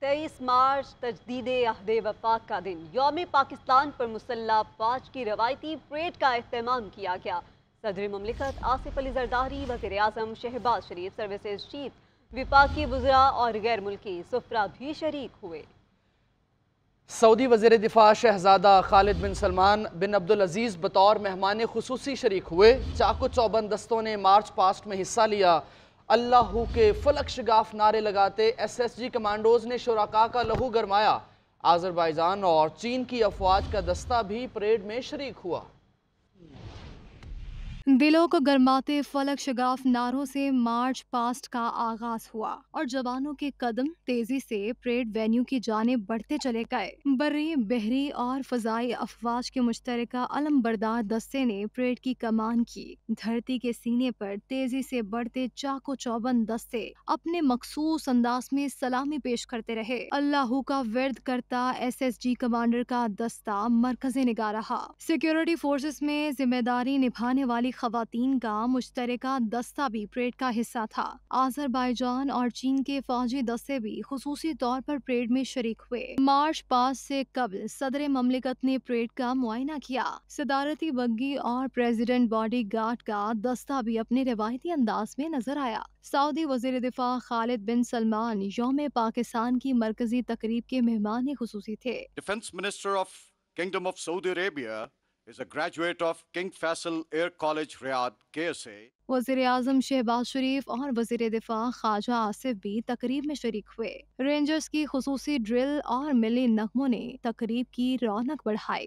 तेईस मार्च तजदीद अहद वफाक का दिन योम पाकिस्तान पर मुसल्ला पाँच की रवायती परेड का अहतमाम किया गया सदर ममलिकत आसिफ अली जरदारी वजीर अजम शहबाज शरीफ सर्विसज चीफ विपाकी बुजरा और गैर मुल्की सफरा भी शरीक हुए सऊदी वजीर दिफा शहजादा खालिद बिन सलमान बिन अब्दुल अजीज़ बतौर मेहमान खसूसी शरीक हुए चाकू चौबंद दस्तों ने मार्च पास्ट में हिस्सा लिया अल्लाह के फलक शगाफ नारे लगाते एस एस जी कमांडोज ने शराका का लहू गरमाया आजरबाइजान और चीन की अफवाज का दस्ता भी परेड में शरीक हुआ दिलों को गरमाते फलक शगाफ नारों से मार्च पास्ट का आगाज हुआ और जवानों के कदम तेजी से परेड वेन्यू की जाने बढ़ते चले गए बर्री बहरी और फजाई अफवाज के मुश्तर अलम बरदार दस्ते ने परेड की कमान की धरती के सीने पर तेजी से बढ़ते चाको चौबन दस्ते अपने मखसूस अंदाज में सलामी पेश करते रहे अल्लाह का विरद करता एस एस जी कमांडर का दस्ता मरकजे निगा रहा सिक्योरिटी फोर्सेस में जिम्मेदारी निभाने वाली खातन का मुश्तर दस्ता भी परेड का हिस्सा था आजरबाईजान और चीन के फौजी दस्ते भी खसूसी तौर पर परेड में शरीक हुए मार्च पास से कबल सदर ममलिकत ने परेड का मुआयना किया सदारती बग्गी और प्रेसिडेंट बॉडी गार्ड का दस्ता भी अपने रिवायती अंदाज में नजर आया सऊदी वजीर दिफा खालिद बिन सलमान योम पाकिस्तान की मरकजी तकरीब के मेहमान खसूसी थे defence minister of kingdom of Saudi Arabia is a graduate of King Faisal Air College, Riyadh, KSA. वजीर आजम शहबाज शरीफ और वजीर दिफा ख्वाजा आसिफ भी तकरीब में शरीक हुए रेंजर्स की खसूसी ड्रिल और मिली नगमों ने तकरीब की रौनक बढ़ाई